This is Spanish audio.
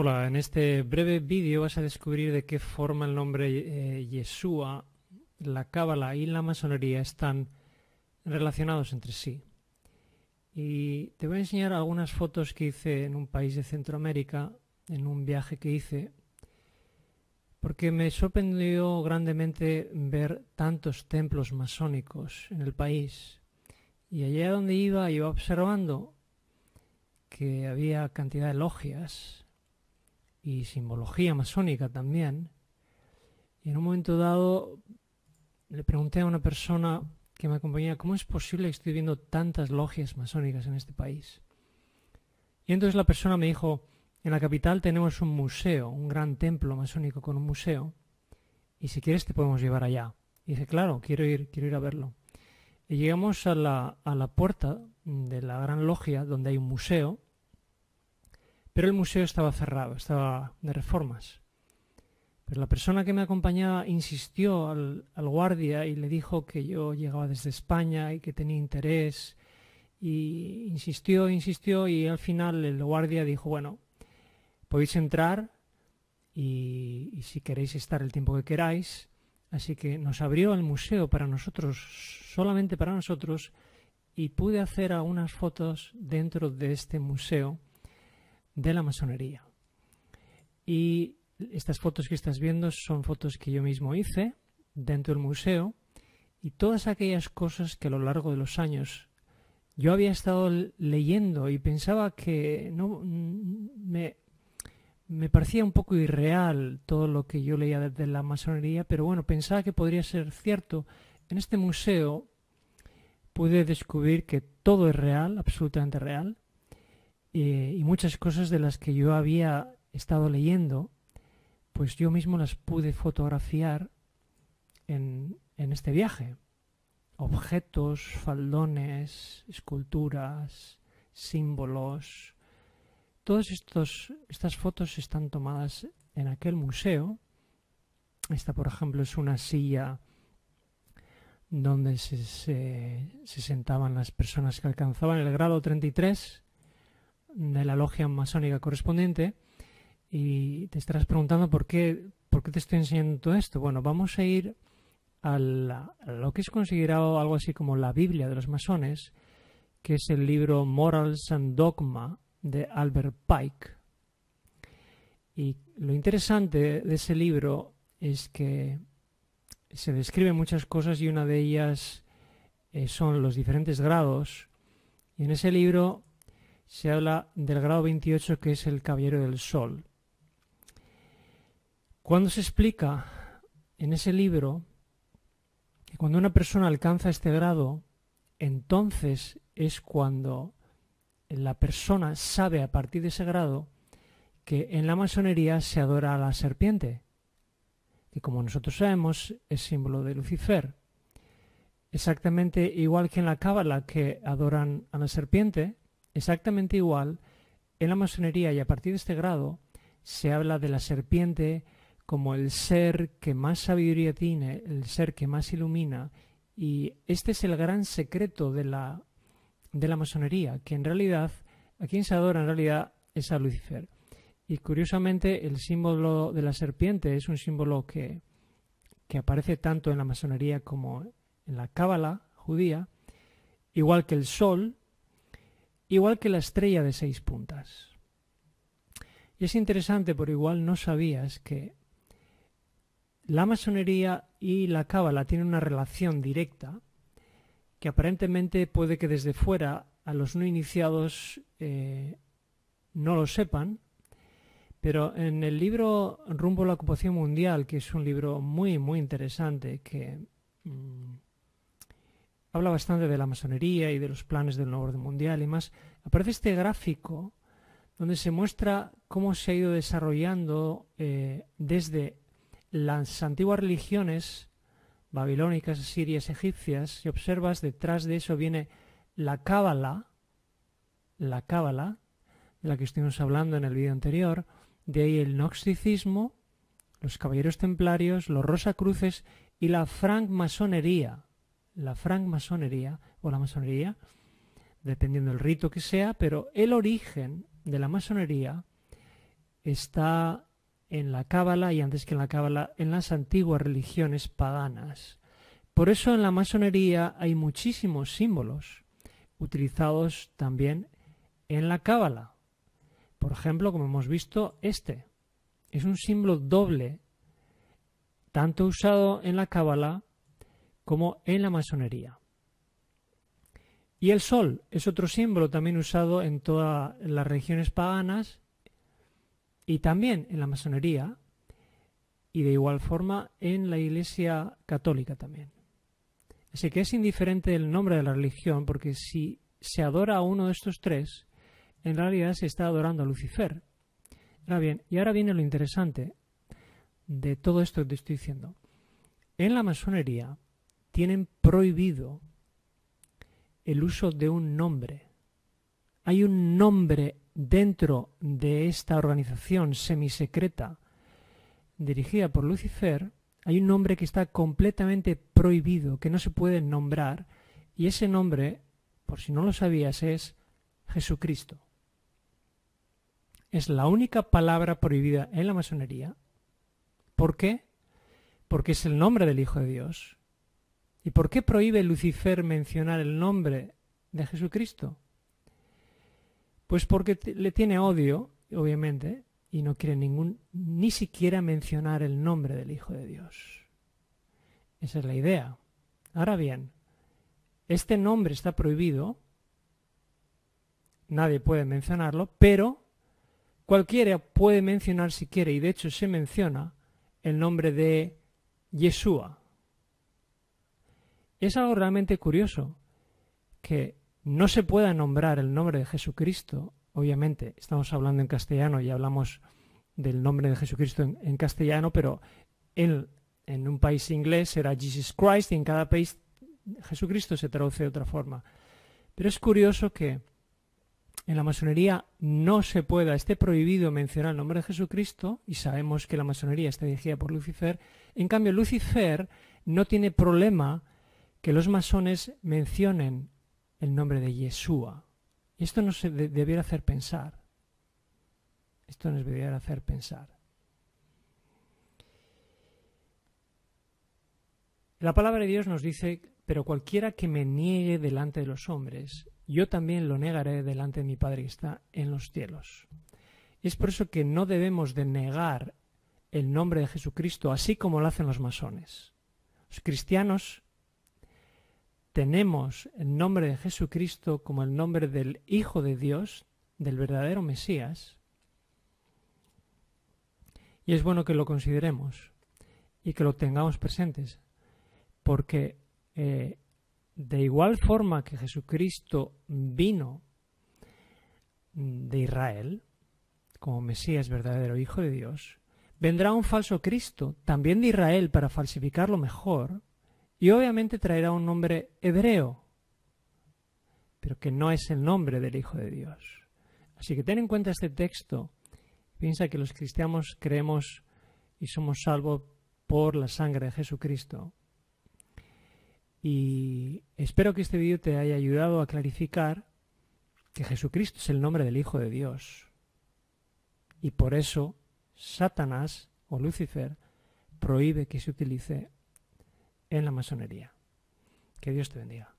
Hola, en este breve vídeo vas a descubrir de qué forma el nombre eh, Yeshua, la Cábala y la masonería están relacionados entre sí. Y te voy a enseñar algunas fotos que hice en un país de Centroamérica, en un viaje que hice, porque me sorprendió grandemente ver tantos templos masónicos en el país. Y allá donde iba, iba observando que había cantidad de logias y simbología masónica también. Y en un momento dado le pregunté a una persona que me acompañaba, ¿cómo es posible que estoy viendo tantas logias masónicas en este país? Y entonces la persona me dijo, en la capital tenemos un museo, un gran templo masónico con un museo, y si quieres te podemos llevar allá. Y dije, claro, quiero ir, quiero ir a verlo. Y llegamos a la, a la puerta de la gran logia donde hay un museo, pero el museo estaba cerrado, estaba de reformas. Pero la persona que me acompañaba insistió al, guardia y le dijo que yo llegaba desde España y que tenía interés. Y insistió, insistió y al final el guardia dijo, bueno, podéis entrar y, y si queréis estar el tiempo que queráis. Así que nos abrió el museo para nosotros, solamente para nosotros, y pude hacer algunas fotos dentro de este museo de la masonería. Y estas fotos que estás viendo son fotos que yo mismo hice dentro del museo y todas aquellas cosas que a lo largo de los años yo había estado leyendo y pensaba que no mm, me, parecía un poco irreal todo lo que yo leía desde de la masonería, pero bueno, pensaba que podría ser cierto. En este museo pude descubrir que todo es real, absolutamente real, eh, y muchas cosas de las que yo había estado leyendo, pues yo mismo las pude fotografiar en, en este viaje. Objetos, faldones, esculturas, símbolos. Todas estos, estas fotos están tomadas en aquel museo. Esta, por ejemplo, es una silla donde se, se, se, sentaban las personas que alcanzaban el grado 33 de la logia masónica correspondiente y te estarás preguntando por qué, por te estoy enseñando todo esto. Bueno, vamos a ir a, lo que es considerado algo así como la Biblia de los masones, que es el libro Morals and Dogma de Albert Pike. Y lo interesante de ese libro es que se describen muchas cosas y una de ellas eh, son los diferentes grados. Y en ese libro se habla del grado 28 que es el Caballero del Sol. Cuando se explica en ese libro que cuando una persona alcanza este grado, entonces es cuando la persona sabe a partir de ese grado que en la masonería se adora a la serpiente, que como nosotros sabemos es símbolo de Lucifer. Exactamente igual que en la cábala que adoran a la serpiente, Exactamente igual, en la masonería y a partir de este grado, se habla de la serpiente como el ser que más sabiduría tiene, el ser que más ilumina, y este es el gran secreto de la, de la masonería, que en realidad, a quien se adora en realidad es a Lucifer. Y curiosamente, el símbolo de la serpiente es un símbolo que, que aparece tanto en la masonería como en la cábala judía, igual que el sol, igual que la estrella de seis puntas. Y es interesante, por igual no sabías que la masonería y la cábala tienen una relación directa que aparentemente puede que desde fuera a los no iniciados eh, no lo sepan, pero en el libro Rumbo a la ocupación mundial, que es un libro muy, muy interesante, que mm, habla bastante de la masonería y de los planes del nuevo orden mundial y más, aparece este gráfico donde se muestra cómo se ha ido desarrollando eh, desde las antiguas religiones babilónicas, sirias, egipcias, y observas detrás de eso viene la cábala, la cábala, de la que estuvimos hablando en el vídeo anterior, de ahí el gnosticismo, los caballeros templarios, los rosacruces y la francmasonería la francmasonería o la masonería, dependiendo del rito que sea, pero el origen de la masonería está en la Cábala y antes que en la Cábala, en las antiguas religiones paganas. Por eso en la masonería hay muchísimos símbolos utilizados también en la Cábala. Por ejemplo, como hemos visto, este es un símbolo doble, tanto usado en la Cábala como en la masonería. Y el sol es otro símbolo también usado en todas las religiones paganas y también en la masonería y de igual forma en la Iglesia católica también. Así que es indiferente el nombre de la religión porque si se adora a uno de estos tres, en realidad se está adorando a Lucifer. Ahora bien, y ahora viene lo interesante de todo esto que te estoy diciendo. En la masonería, tienen prohibido el uso de un nombre. Hay un nombre dentro de esta organización semisecreta dirigida por Lucifer, hay un nombre que está completamente prohibido, que no se puede nombrar, y ese nombre, por si no lo sabías, es Jesucristo. Es la única palabra prohibida en la masonería. ¿Por qué? Porque es el nombre del Hijo de Dios ¿Y por qué prohíbe Lucifer mencionar el nombre de Jesucristo? Pues porque le tiene odio, obviamente, y no quiere ningún, ni siquiera mencionar el nombre del Hijo de Dios. Esa es la idea. Ahora bien, este nombre está prohibido, nadie puede mencionarlo, pero cualquiera puede mencionar si quiere, y de hecho se menciona el nombre de Yeshua, es algo realmente curioso que no se pueda nombrar el nombre de Jesucristo. Obviamente, estamos hablando en castellano y hablamos del nombre de Jesucristo en, castellano, pero él en un país inglés será Jesus Christ y en cada país Jesucristo se traduce de otra forma. Pero es curioso que en la masonería no se pueda, esté prohibido mencionar el nombre de Jesucristo y sabemos que la masonería está dirigida por Lucifer. En cambio, Lucifer no tiene problema que los masones mencionen el nombre de Yeshua. esto nos debiera hacer pensar. Esto nos debiera hacer pensar. La palabra de Dios nos dice, pero cualquiera que me niegue delante de los hombres, yo también lo negaré delante de mi Padre que está en los cielos. es por eso que no debemos de negar el nombre de Jesucristo, así como lo hacen los masones. Los cristianos tenemos el nombre de Jesucristo como el nombre del Hijo de Dios, del verdadero Mesías, y es bueno que lo consideremos y que lo tengamos presentes, porque eh, de igual forma que Jesucristo vino de Israel, como Mesías verdadero Hijo de Dios, vendrá un falso Cristo, también de Israel, para falsificarlo mejor, y obviamente traerá un nombre hebreo, pero que no es el nombre del Hijo de Dios. Así que ten en cuenta este texto. Piensa que los cristianos creemos y somos salvos por la sangre de Jesucristo. Y espero que este vídeo te haya ayudado a clarificar que Jesucristo es el nombre del Hijo de Dios. Y por eso Satanás o Lucifer prohíbe que se utilice en la masonería. Que Dios te bendiga.